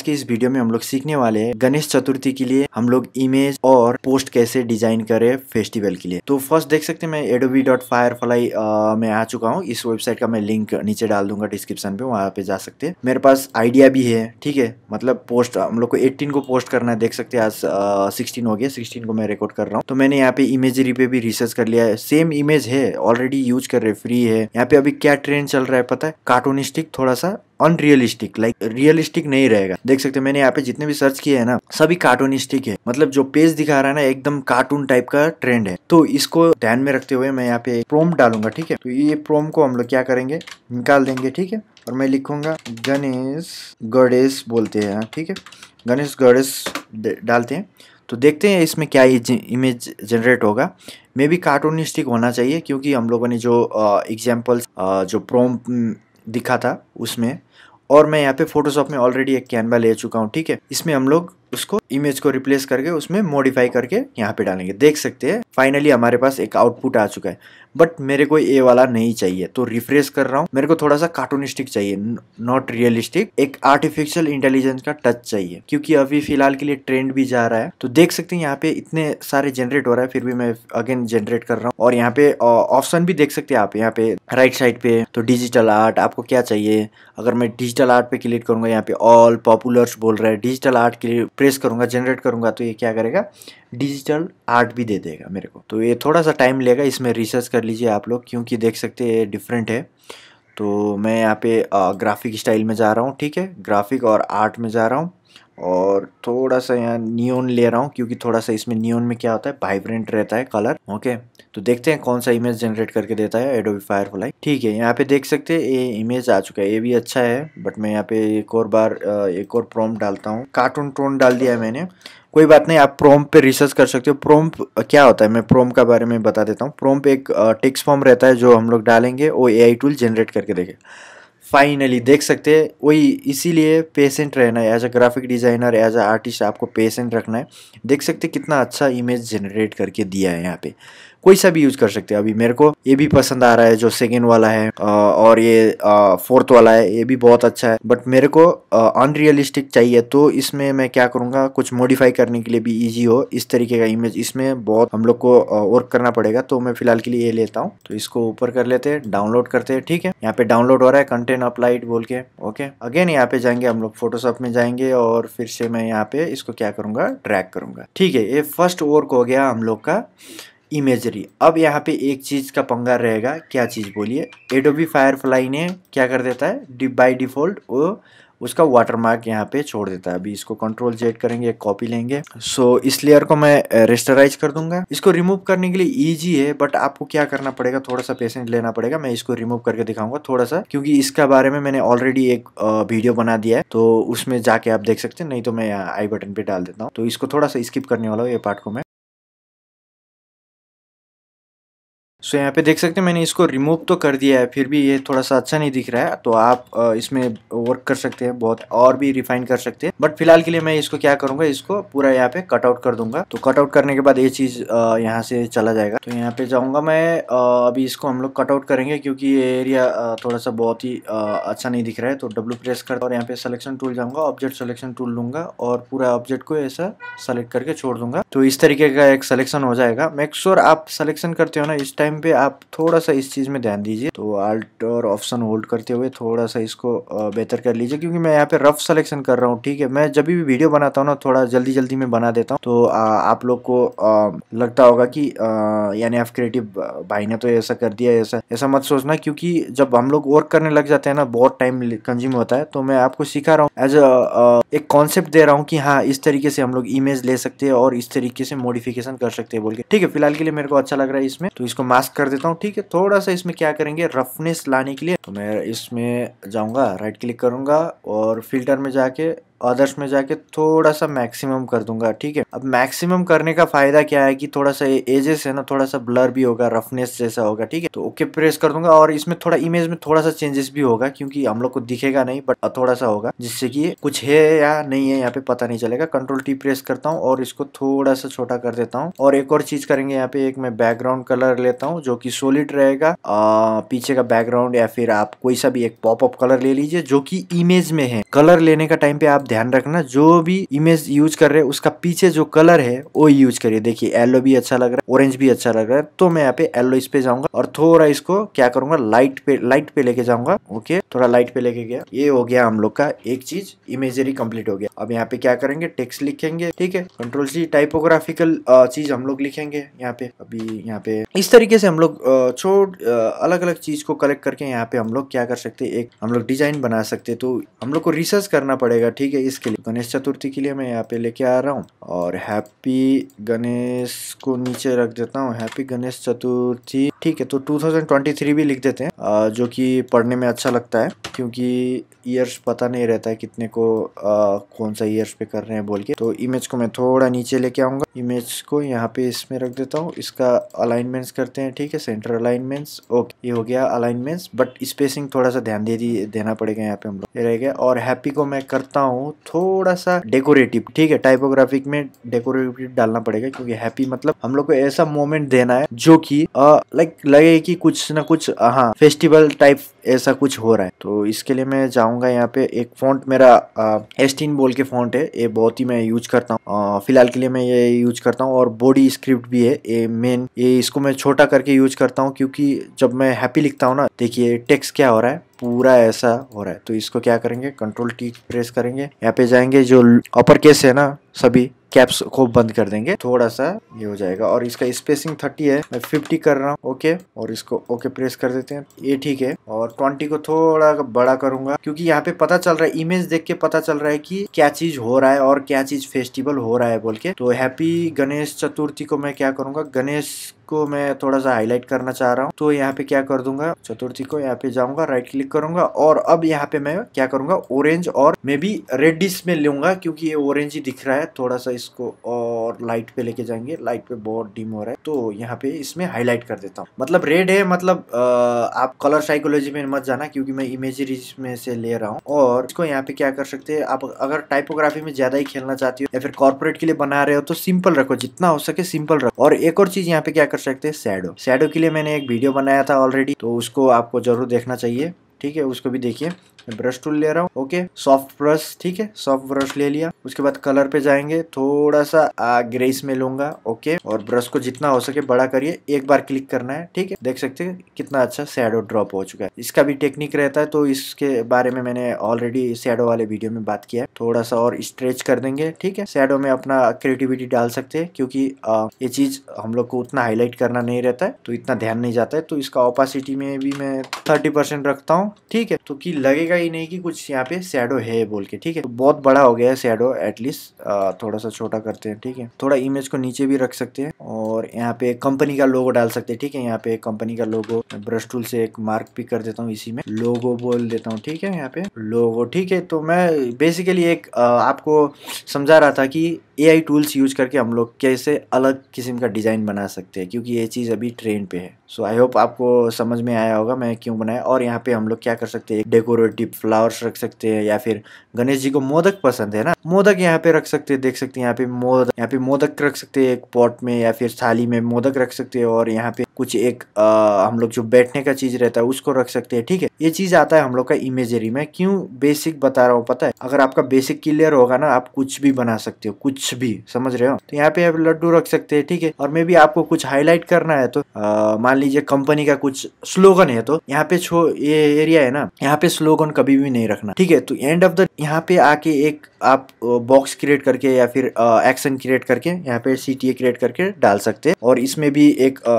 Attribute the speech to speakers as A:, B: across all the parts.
A: आज के इस वीडियो में हम लोग सीखने वाले हैं गणेश चतुर्थी के लिए हम लोग इमेज और पोस्ट कैसे डिजाइन करें फेस्टिवल के लिए तो फर्स्ट देख सकते हैं मैं एडोबी डॉट फायरफ्लाई में आ चुका हूँ इस वेबसाइट का मैं लिंक नीचे डाल दूंगा डिस्क्रिप्शन पे वहाँ पे जा सकते हैं मेरे पास आइडिया भी है ठीक है मतलब पोस्ट हम लोग को एट्टीन को पोस्ट करना है देख सकते हैं आज सिक्सटीन हो गया सिक्सटीन को मैं रिकॉर्ड कर रहा हूँ तो मैंने यहाँ पे इमेजरी पे भी रिसर्च कर लिया है सेम इमेज है ऑलरेडी यूज कर रहे फ्री है यहाँ पे अभी क्या ट्रेंड चल रहा है पता है कार्टूनिस्टिक थोड़ा सा अनरियलिस्टिक लाइक रियलिस्टिक नहीं रहेगा देख सकते मैंने यहाँ पे जितने भी सर्च किए हैं ना सभी कार्टूनिस्टिक है मतलब जो पेज दिखा रहा है ना एकदम कार्टून टाइप का ट्रेंड है तो इसको ध्यान में रखते हुए मैं यहाँ पे प्रोम डालूंगा ठीक है तो ये प्रोम को हम लोग क्या करेंगे निकाल देंगे ठीक है और मैं लिखूंगा गणेश गणेश बोलते हैं ठीक है गणेश गणेश डालते हैं तो देखते हैं इसमें क्या इमेज जनरेट होगा मे बी कार्टूनिस्टिक होना चाहिए क्योंकि हम लोगों ने जो एग्जाम्पल्स जो प्रोम दिखा था उसमें और मैं यहाँ पे फोटोशॉप में ऑलरेडी एक कैनवा ले चुका हूँ ठीक है इसमें हम लोग उसको इमेज को रिप्लेस करके उसमें मॉडिफाई करके यहाँ पे डालेंगे देख सकते हैं फाइनली हमारे पास एक आउटपुट आ चुका है बट मेरे को ये वाला नहीं चाहिए तो रिफ्रेश कर रहा हूँ मेरे को थोड़ा सा कार्टूनिस्टिक चाहिए नॉट रियलिस्टिक एक आर्टिफिशियल इंटेलिजेंस का टच चाहिए क्योंकि अभी फिलहाल के लिए ट्रेंड भी जा रहा है तो देख सकते हैं यहाँ पे इतने सारे जनरेट हो रहा है फिर भी मैं अगेन जनरेट कर रहा हूँ और यहाँ पे ऑप्शन भी देख सकते हैं आप यहाँ पे राइट साइड पे तो डिजिटल आर्ट आपको क्या चाहिए अगर मैं डिजिटल आर्ट पे क्लिक करूंगा यहाँ पे ऑल पॉपुलर्स बोल रहे हैं डिजिटल आर्ट के लिए प्रेस करूँगा जनरेट करूँगा तो ये क्या करेगा डिजिटल आर्ट भी दे देगा मेरे को तो ये थोड़ा सा टाइम लेगा इसमें रिसर्च कर लीजिए आप लोग क्योंकि देख सकते हैं ये डिफरेंट है तो मैं यहाँ पे ग्राफिक स्टाइल में जा रहा हूँ ठीक है ग्राफिक और आर्ट में जा रहा हूँ और थोड़ा सा यहाँ नियोन ले रहा हूँ क्योंकि थोड़ा सा इसमें नियोन में क्या होता है वाइब्रेंट रहता है कलर ओके तो देखते हैं कौन सा इमेज जनरेट करके देता है एडोबी फायरफ्लाई ठीक है यहाँ पे देख सकते हैं ये इमेज आ चुका है ये भी अच्छा है बट मैं यहाँ पे एक और बार एक और प्रोम डालता हूँ कार्टून टोन डाल दिया है मैंने कोई बात नहीं आप प्रोम पे रिसर्च कर सकते हो प्रोम क्या होता है मैं प्रोम का बारे में बता देता हूँ प्रोम एक टिक्स फॉर्म रहता है जो हम लोग डालेंगे वो ए टूल जनरेट करके देखेगा फाइनली देख सकते हैं वही इसीलिए पेशेंट रहना है as a graphic designer as a artist आपको पेशेंट रखना है देख सकते कितना अच्छा इमेज जनरेट करके दिया है यहाँ पे कोई सा भी यूज कर सकते हैं अभी मेरे को ये भी पसंद आ रहा है जो सेकेंड वाला है और ये फोर्थ वाला है ये भी बहुत अच्छा है बट मेरे को अनरियलिस्टिक चाहिए तो इसमें मैं क्या करूंगा कुछ मॉडिफाई करने के लिए भी ईजी हो इस तरीके का इमेज इसमें बहुत हम लोग को वर्क करना पड़ेगा तो मैं फिलहाल के लिए ये लेता हूँ तो इसको ऊपर कर लेते हैं डाउनलोड करते हैं ठीक है यहाँ पे डाउनलोड हो रहा है कंटेंट अपलाइड बोल के ओके अगेन यहाँ पे जाएंगे हम लोग फोटोशॉप में जाएंगे और फिर से मैं यहाँ पे इसको क्या करूंगा ट्रैक करूंगा ठीक है ये फर्स्ट वर्क हो गया हम लोग का इमेजरी अब यहाँ पे एक चीज़ का पंगा रहेगा क्या चीज़ बोलिए एडोबी फायरफ्लाई ने क्या कर देता है डि बाई डिफ़ॉल्ट वो उसका वाटरमार्क यहाँ पे छोड़ देता है अभी इसको कंट्रोल जेड करेंगे कॉपी लेंगे सो so, इस लेयर को मैं रेस्टराइज कर दूंगा इसको रिमूव करने के लिए इजी है बट आपको क्या करना पड़ेगा थोड़ा सा पेशेंट लेना पड़ेगा मैं इसको रिमूव करके दिखाऊंगा थोड़ा सा क्योंकि इसका बारे में मैंने ऑलरेडी एक वीडियो बना दिया है तो उसमें जाके आप देख सकते हैं नहीं तो मैं आई बटन पे डाल देता हूँ तो इसको थोड़ा सा स्किप करने वाला हूँ ये पार्ट को मैं सो यहाँ पे देख सकते हैं मैंने इसको रिमूव तो कर दिया है फिर भी ये थोड़ा सा अच्छा नहीं दिख रहा है तो आप इसमें वर्क कर सकते हैं बहुत और भी रिफाइन कर सकते हैं बट फिलहाल के लिए मैं इसको क्या करूंगा इसको पूरा यहाँ पे कटआउट कर दूंगा तो कटआउट करने के बाद ये चीज़ यहाँ से चला जाएगा तो यहाँ पे जाऊंगा मैं अभी इसको हम लोग कटआउट करेंगे क्योंकि ये एरिया थोड़ा सा बहुत ही अच्छा नहीं दिख रहा है तो डब्ल्यू प्रेस कर और यहाँ पे सलेक्शन टूल जाऊंगा ऑब्जेक्ट सलेक्शन टूल लूंगा और पूरा ऑब्जेक्ट को ऐसा सेलेक्ट करके छोड़ दूंगा तो इस तरीके का एक सलेक्शन हो जाएगा मेक श्योर आप सलेक्शन करते हो ना इस टाइम टाइम पे आप थोड़ा सा इस चीज़ में ध्यान दीजिए तो आल्ट और ऑप्शन होल्ड करते हुए थोड़ा सा इसको बेहतर कर लीजिए क्योंकि मैं यहाँ पे रफ सलेक्शन कर रहा हूँ ठीक है मैं जब भी वीडियो बनाता हूँ ना थोड़ा जल्दी जल्दी में बना देता हूँ तो आ, आप लोग को आ, लगता होगा कि यानी आप क्रिएटिव भाई ने तो ऐसा कर दिया ऐसा ऐसा मत सोचना क्योंकि जब हम लोग वर्क करने लग जाते हैं ना बहुत टाइम कंज्यूम होता है तो मैं आपको सिखा रहा हूँ एज एक कॉन्सेप्ट दे रहा हूँ कि हाँ इस तरीके से हम लोग इमेज ले सकते हैं और इस तरीके से मॉडिफिकेशन कर सकते हैं बोल के ठीक है फिलहाल के लिए मेरे को अच्छा लग रहा है इसमें तो इसको मार्क मास्क कर देता हूँ ठीक है थोड़ा सा इसमें क्या करेंगे रफनेस लाने के लिए तो मैं इसमें जाऊँगा राइट क्लिक करूँगा और फिल्टर में जाके अदर्स में जाके थोड़ा सा मैक्सिमम कर दूंगा ठीक है अब मैक्सिमम करने का फायदा क्या है कि थोड़ा सा एजेस है ना थोड़ा सा ब्लर भी होगा रफनेस जैसा होगा ठीक है तो ओके प्रेस कर दूंगा और इसमें थोड़ा इमेज में थोड़ा सा चेंजेस भी होगा क्योंकि हम लोग को दिखेगा नहीं बट थोड़ा सा होगा जिससे कि कुछ है या नहीं है यहाँ पे पता नहीं चलेगा कंट्रोल टी प्रेस करता हूँ और इसको थोड़ा सा छोटा कर देता हूँ और एक और चीज करेंगे यहाँ पे एक मैं बैकग्राउंड कलर लेता हूँ जो की सोलिड रहेगा पीछे का बैकग्राउंड या फिर आप कोई सा भी एक पॉपअप कलर ले लीजिए जो की इमेज में है कलर लेने का टाइम पे आप ध्यान रखना जो भी इमेज यूज कर रहे हैं उसका पीछे जो कलर है वो यूज करिए देखिए येलो भी अच्छा लग रहा है ऑरेंज भी अच्छा लग रहा है तो मैं यहाँ पे येलो इस पे जाऊंगा और थोड़ा इसको क्या करूंगा लाइट पे लाइट पे लेके जाऊंगा ओके थोड़ा लाइट पे लेके गया ये हो गया हम लोग का एक चीज इमेजरी कम्प्लीट हो गया अब यहाँ पे क्या करेंगे टेक्स्ट लिखेंगे ठीक है कंट्रोल सी टाइपोग्राफिकल चीज हम लोग लिखेंगे यहाँ पे अभी यहाँ पे इस तरीके से हम लोग छोट अलग अलग चीज को कलेक्ट करके यहाँ पे हम लोग क्या कर सकते एक हम लोग डिजाइन बना सकते तो हम लोग को रिसर्च करना पड़ेगा ठीक है है इसके लिए गणेश चतुर्थी के लिए मैं यहाँ पे लेके आ रहा हूँ और हैप्पी गणेश को नीचे रख देता हूँ हैप्पी गणेश चतुर्थी ठीक है तो 2023 भी लिख देते हैं जो कि पढ़ने में अच्छा लगता है क्योंकि ईयर्स पता नहीं रहता है कितने को आ, कौन सा ईयर्स पे कर रहे हैं बोल के तो इमेज को मैं थोड़ा नीचे लेके आऊँगा इमेज को यहाँ पे इसमें रख देता हूँ इसका अलाइनमेंट्स करते हैं ठीक है सेंटर अलाइनमेंट्स ओके ये हो गया अलाइनमेंट्स बट स्पेसिंग थोड़ा सा ध्यान दे दी देना पड़ेगा यहाँ पे हम लोग रह गया और हैप्पी को मैं करता हूँ थोड़ा सा डेकोरेटिव ठीक है टाइपोग्राफिक में डेकोरेटिव डालना पड़ेगा क्योंकि हैप्पी मतलब हम लोग को ऐसा मोमेंट देना है जो कि लाइक लगे कि कुछ ना कुछ हाँ फेस्टिवल टाइप ऐसा कुछ हो रहा है तो इसके लिए मैं जाऊंगा यहाँ पे एक फॉन्ट मेरा एस्टीन बोल के फॉन्ट है ये बहुत ही मैं यूज करता हूँ फिलहाल के लिए मैं ये यूज करता हूँ और बॉडी स्क्रिप्ट भी है ये मेन ये इसको मैं छोटा करके यूज करता हूँ क्योंकि जब मैं हैप्पी लिखता हूँ ना देखिए टेक्स्ट क्या हो रहा है पूरा ऐसा हो रहा है तो इसको क्या करेंगे कंट्रोल टी प्रेस करेंगे यहाँ पे जाएंगे जो अपर केस है ना सभी कैप्स को बंद कर देंगे थोड़ा सा ये हो जाएगा और इसका स्पेसिंग थर्टी है मैं फिफ्टी कर रहा हूँ ओके और इसको ओके प्रेस कर देते हैं ये ठीक है और ट्वेंटी को थोड़ा बड़ा करूंगा क्योंकि यहाँ पे पता चल रहा है इमेज देख के पता चल रहा है कि क्या चीज हो रहा है और क्या चीज फेस्टिवल हो रहा है बोल के तो हैप्पी गणेश चतुर्थी को मैं क्या करूंगा गणेश को मैं थोड़ा सा हाईलाइट करना चाह रहा हूँ तो यहाँ पे क्या कर दूंगा चतुर्थी को यहाँ पे जाऊंगा राइट क्लिक करूंगा और अब यहाँ पे मैं क्या करूंगा ऑरेंज और मे बी रेडिस में लूंगा क्योंकि ये ऑरेंज ही दिख रहा है थोड़ा सा इसको और लाइट पे लेके जाएंगे लाइट पे बहुत डिम हो रहा है तो यहाँ पे इसमें हाईलाइट कर देता हूँ मतलब रेड है मतलब आप कलर साइकोलॉजी में मत जाना क्योंकि मैं इमेज में से ले रहा हूँ और इसको यहाँ पे क्या कर सकते हैं आप अगर टाइपोग्राफी में ज्यादा ही खेलना चाहते हो या फिर कॉर्पोरेट के लिए बना रहे हो तो सिंपल रखो जितना हो सके सिंपल रखो और एक और चीज यहाँ पे क्या कर सकते हैं सैडो सैडो के लिए मैंने एक वीडियो बनाया था ऑलरेडी तो उसको आपको जरूर देखना चाहिए ठीक है उसको भी देखिए मैं ब्रश टूल ले रहा हूँ ओके सॉफ्ट ब्रश ठीक है सॉफ्ट ब्रश ले लिया उसके बाद कलर पे जाएंगे थोड़ा सा ग्रेस में लूंगा ओके और ब्रश को जितना हो सके बड़ा करिए एक बार क्लिक करना है ठीक है देख सकते हैं कितना अच्छा शेडो ड्रॉप हो चुका है इसका भी टेक्निक रहता है तो इसके बारे में मैंने ऑलरेडी शेडो वाले वीडियो में बात किया है थोड़ा सा और स्ट्रेच कर देंगे ठीक है शेडो में अपना क्रिएटिविटी डाल सकते हैं क्योंकि ये चीज हम लोग को उतना हाईलाइट करना नहीं रहता है तो इतना ध्यान नहीं जाता है तो इसका ऑपासिटी में भी मैं थर्टी रखता हूँ ठीक है तो की लगेगा ही नहीं कि कुछ यहाँ पे शेडो है बोल के ठीक है तो बहुत बड़ा हो गया है सैडो एटलीस्ट थोड़ा सा छोटा करते हैं ठीक है थोड़ा इमेज को नीचे भी रख सकते हैं और यहाँ पे कंपनी का लोगो डाल सकते हैं ठीक है यहाँ पे कंपनी का लोगो ब्रश टूल से एक मार्क भी कर देता हूँ इसी में लोगो बोल देता हूँ ठीक है यहाँ पे लोगो ठीक है तो मैं बेसिकली एक आपको समझा रहा था कि ए टूल्स यूज करके हम लोग कैसे अलग किस्म का डिज़ाइन बना सकते हैं क्योंकि ये चीज़ अभी ट्रेंड पे है सो आई होप आपको समझ में आया होगा मैं क्यों बनाया और यहाँ पे हम लोग क्या कर सकते हैं डेकोरेटिव फ्लावर्स रख सकते हैं या फिर गणेश जी को मोदक पसंद है ना मोदक यहाँ पे रख सकते हैं देख सकते हैं यहाँ पे मोदक यहाँ पे मोदक रख सकते हैं एक पॉट में या फिर थाली में मोदक रख सकते हैं और यहाँ पे कुछ एक आ, हम लोग जो बैठने का चीज रहता है उसको रख सकते हैं ठीक है ये चीज आता है हम लोग का इमेजरी में क्यों बेसिक बता रहा हूँ पता है अगर आपका बेसिक क्लियर होगा ना आप कुछ भी बना सकते हो कुछ भी समझ रहे हो तो यहाँ पे आप लड्डू रख सकते हैं ठीक है और मे भी आपको कुछ हाईलाइट करना है तो मान लीजिए कंपनी का कुछ स्लोगन है तो यहाँ पे छो ये एरिया है ना यहाँ पे स्लोगन कभी भी नहीं रखना ठीक है तो एंड ऑफ द यहाँ पे आके एक आप बॉक्स क्रिएट करके या फिर एक्शन क्रिएट करके यहाँ पे सी क्रिएट करके डाल सकते हैं और इसमें भी एक आ,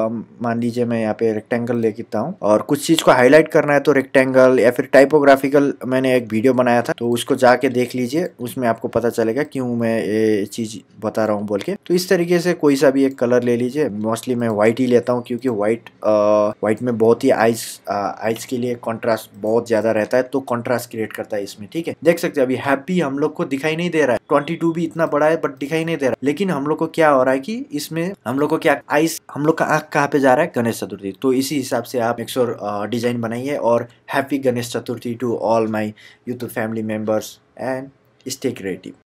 A: मान लीजिए मैं यहाँ पे रेक्टेंगल ले लेता हूँ और कुछ चीज़ को हाईलाइट करना है तो रेक्टेंगल या फिर टाइपोग्राफिकल मैंने एक वीडियो बनाया था तो उसको जाके देख लीजिए उसमें आपको पता चलेगा क्यों मैं ये चीज़ बता रहा हूँ बोल के तो इस तरीके से कोई सा भी एक कलर ले लीजिए मोस्टली मैं व्हाइट ही लेता हूँ क्योंकि व्हाइट व्हाइट में बहुत ही आइज आइज के लिए कॉन्ट्रास्ट बहुत ज़्यादा रहता है तो कॉन्ट्रास्ट क्रिएट करता है इसमें ठीक है देख सकते अभी हैप्पी हम लोग को दिखाई नहीं दे रहा है ट्वेंटी भी इतना बड़ा है बट दिखाई नहीं दे रहा लेकिन हम लोग को क्या हो रहा है कि इसमें हम लोग को क्या आइस हम लोग का आंख कहाँ पे जा जा रहा है गणेश चतुर्थी तो इसी हिसाब से आप मिक्सर डिज़ाइन uh, बनाइए और happy Ganesh Chaturthi to all my youth family members and stay creative